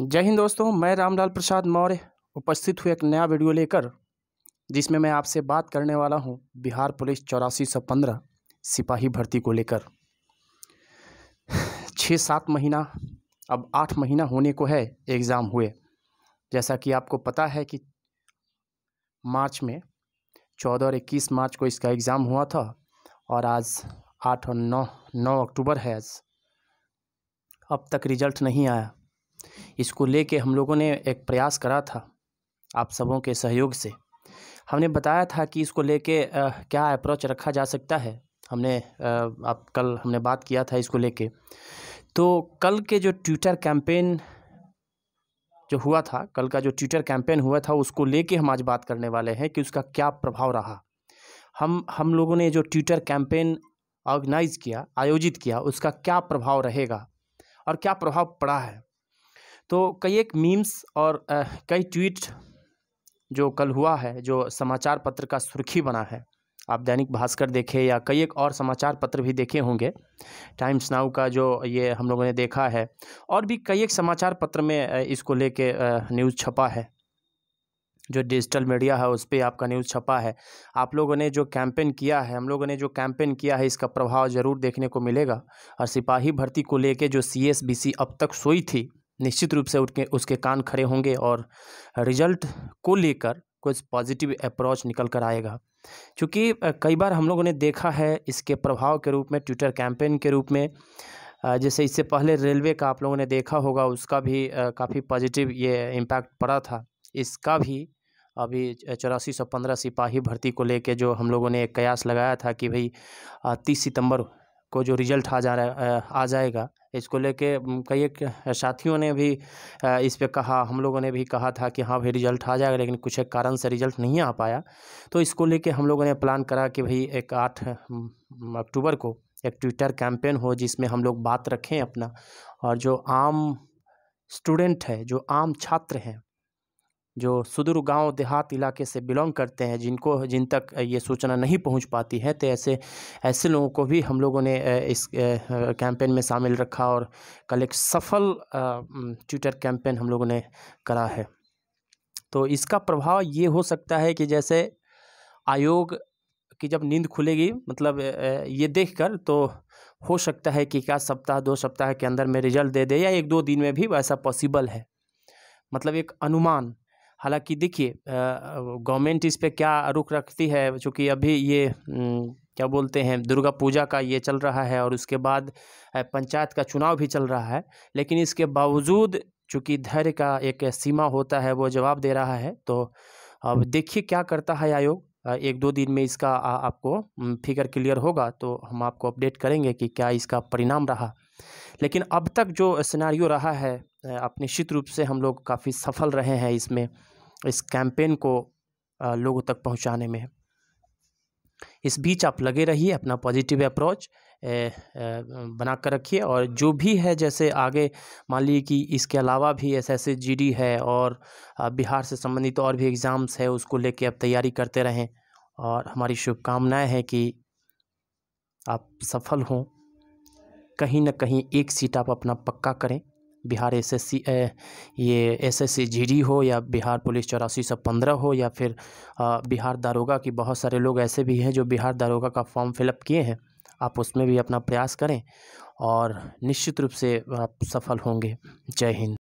जय हिंद दोस्तों मैं रामलाल प्रसाद मौर्य उपस्थित हुए एक नया वीडियो लेकर जिसमें मैं आपसे बात करने वाला हूं बिहार पुलिस चौरासी सौ पंद्रह सिपाही भर्ती को लेकर छः सात महीना अब आठ महीना होने को है एग्ज़ाम हुए जैसा कि आपको पता है कि मार्च में चौदह और इक्कीस मार्च को इसका एग्ज़ाम हुआ था और आज आठ और नौ नौ अक्टूबर है आज अब तक रिजल्ट नहीं आया इसको लेके हम लोगों ने एक प्रयास करा था आप सबों के सहयोग से हमने बताया था कि इसको लेके क्या अप्रोच रखा जा सकता है हमने आप कल हमने बात किया था इसको लेके तो कल के जो ट्विटर कैंपेन जो हुआ था कल का जो ट्विटर कैंपेन हुआ था उसको लेके हम आज बात करने वाले हैं कि उसका क्या प्रभाव रहा हम हम लोगों ने जो ट्विटर कैंपेन ऑर्गेनाइज किया आयोजित किया उसका क्या प्रभाव रहेगा और क्या प्रभाव पड़ा है तो कई एक मीम्स और कई ट्वीट जो कल हुआ है जो समाचार पत्र का सुर्खी बना है आप दैनिक भास्कर देखे या कई एक और समाचार पत्र भी देखे होंगे टाइम्स नाउ का जो ये हम लोगों ने देखा है और भी कई एक समाचार पत्र में इसको लेके न्यूज़ छपा है जो डिजिटल मीडिया है उस पर आपका न्यूज़ छपा है आप लोगों ने जो कैंपेन किया है हम लोगों ने जो कैंपेन किया है इसका प्रभाव ज़रूर देखने को मिलेगा और सिपाही भर्ती को लेके जो सी एस बी सी अब तक सोई थी निश्चित रूप से उसके उसके कान खड़े होंगे और रिजल्ट को लेकर कुछ पॉजिटिव अप्रोच निकल कर आएगा क्योंकि कई बार हम लोगों ने देखा है इसके प्रभाव के रूप में ट्विटर कैंपेन के रूप में जैसे इससे पहले रेलवे का आप लोगों ने देखा होगा उसका भी काफ़ी पॉजिटिव ये इम्पैक्ट पड़ा था इसका भी अभी चौरासी सौ पंद्रह सिपाही भर्ती को लेके जो हम लोगों ने एक कयास लगाया था कि भाई तीस सितंबर को जो रिजल्ट आ जा रहा आ जाएगा इसको लेके कई एक साथियों ने भी इस पे कहा हम लोगों ने भी कहा था कि हाँ भाई रिजल्ट आ जाएगा लेकिन कुछ एक कारण से रिजल्ट नहीं आ पाया तो इसको लेके हम लोगों ने प्लान करा कि भाई एक आठ अक्टूबर को एक ट्विटर कैंपेन हो जिसमें हम लोग बात रखें अपना और जो आम स्टूडेंट है जो आम छात्र हैं जो सुदूर गांव देहात इलाके से बिलोंग करते हैं जिनको जिन तक ये सूचना नहीं पहुंच पाती है तो ऐसे ऐसे लोगों को भी हम लोगों ने इस कैंपेन में शामिल रखा और कल एक सफल ट्विटर कैंपेन हम लोगों ने करा है तो इसका प्रभाव ये हो सकता है कि जैसे आयोग कि जब नींद खुलेगी मतलब ये देखकर तो हो सकता है कि क्या सप्ताह दो सप्ताह के अंदर में रिजल्ट दे दे या एक दो दिन में भी वैसा पॉसिबल है मतलब एक अनुमान हालांकि देखिए गवर्नमेंट इस पे क्या रुख रखती है चूँकि अभी ये क्या बोलते हैं दुर्गा पूजा का ये चल रहा है और उसके बाद पंचायत का चुनाव भी चल रहा है लेकिन इसके बावजूद चूँकि धैर्य का एक सीमा होता है वो जवाब दे रहा है तो अब देखिए क्या करता है आयोग एक दो दिन में इसका आपको फिगर क्लियर होगा तो हम आपको अपडेट करेंगे कि क्या इसका परिणाम रहा लेकिन अब तक जो सिनारियो रहा है आप निश्चित रूप से हम लोग काफ़ी सफल रहे हैं इसमें इस कैंपेन को लोगों तक पहुंचाने में इस बीच आप लगे रहिए अपना पॉजिटिव अप्रोच बना कर रखिए और जो भी है जैसे आगे मान लीजिए कि इसके अलावा भी एस एस जी डी है और बिहार से संबंधित और भी एग्ज़ाम्स है उसको लेके आप तैयारी करते रहें और हमारी शुभकामनाएं हैं कि आप सफल हों कहीं ना कहीं एक सीट आप अपना पक्का करें बिहार एसएससी ये एसएससी जीडी हो या बिहार पुलिस चौरासी सौ पंद्रह हो या फिर बिहार दारोगा की बहुत सारे लोग ऐसे भी हैं जो बिहार दारोगा का फॉर्म फिलअप किए हैं आप उसमें भी अपना प्रयास करें और निश्चित रूप से आप सफल होंगे जय हिंद